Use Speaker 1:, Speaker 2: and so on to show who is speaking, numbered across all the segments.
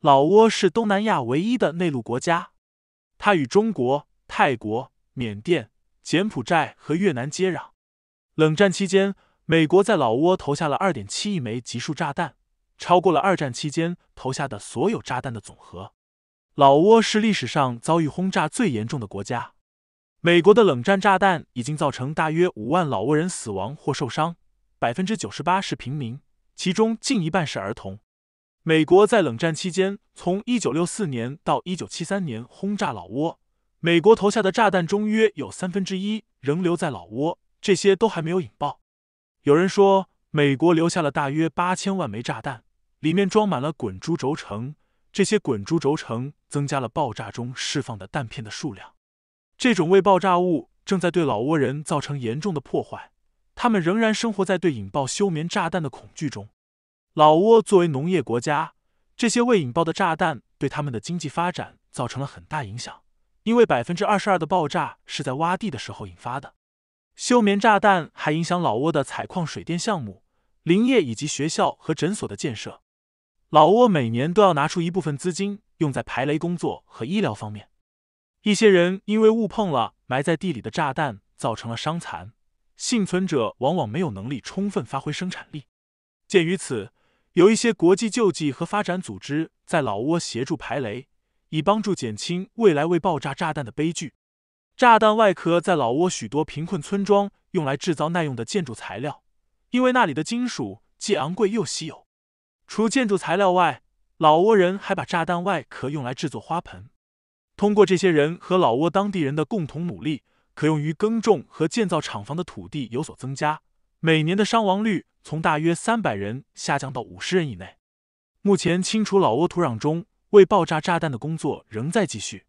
Speaker 1: 老挝是东南亚唯一的内陆国家，它与中国、泰国、缅甸、柬埔寨和越南接壤。冷战期间，美国在老挝投下了二点七亿枚集束炸弹，超过了二战期间投下的所有炸弹的总和。老挝是历史上遭遇轰炸最严重的国家。美国的冷战炸弹已经造成大约五万老挝人死亡或受伤，百分之九十八是平民，其中近一半是儿童。美国在冷战期间，从1964年到1973年轰炸老挝。美国投下的炸弹中，约有三分之一仍留在老挝，这些都还没有引爆。有人说，美国留下了大约八千万枚炸弹，里面装满了滚珠轴承。这些滚珠轴承增加了爆炸中释放的弹片的数量。这种未爆炸物正在对老挝人造成严重的破坏，他们仍然生活在对引爆休眠炸弹的恐惧中。老挝作为农业国家，这些未引爆的炸弹对他们的经济发展造成了很大影响。因为百分之二十二的爆炸是在挖地的时候引发的，休眠炸弹还影响老挝的采矿、水电项目、林业以及学校和诊所的建设。老挝每年都要拿出一部分资金用在排雷工作和医疗方面。一些人因为误碰了埋在地里的炸弹，造成了伤残，幸存者往往没有能力充分发挥生产力。鉴于此，有一些国际救济和发展组织在老挝协助排雷，以帮助减轻未来未爆炸炸弹的悲剧。炸弹外壳在老挝许多贫困村庄用来制造耐用的建筑材料，因为那里的金属既昂贵又稀有。除建筑材料外，老挝人还把炸弹外壳用来制作花盆。通过这些人和老挝当地人的共同努力，可用于耕种和建造厂房的土地有所增加。每年的伤亡率从大约三百人下降到五十人以内。目前清除老挝土壤中未爆炸炸弹的工作仍在继续。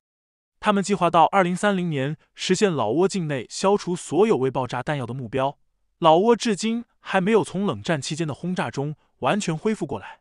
Speaker 1: 他们计划到二零三零年实现老挝境内消除所有未爆炸弹药的目标。老挝至今还没有从冷战期间的轰炸中完全恢复过来。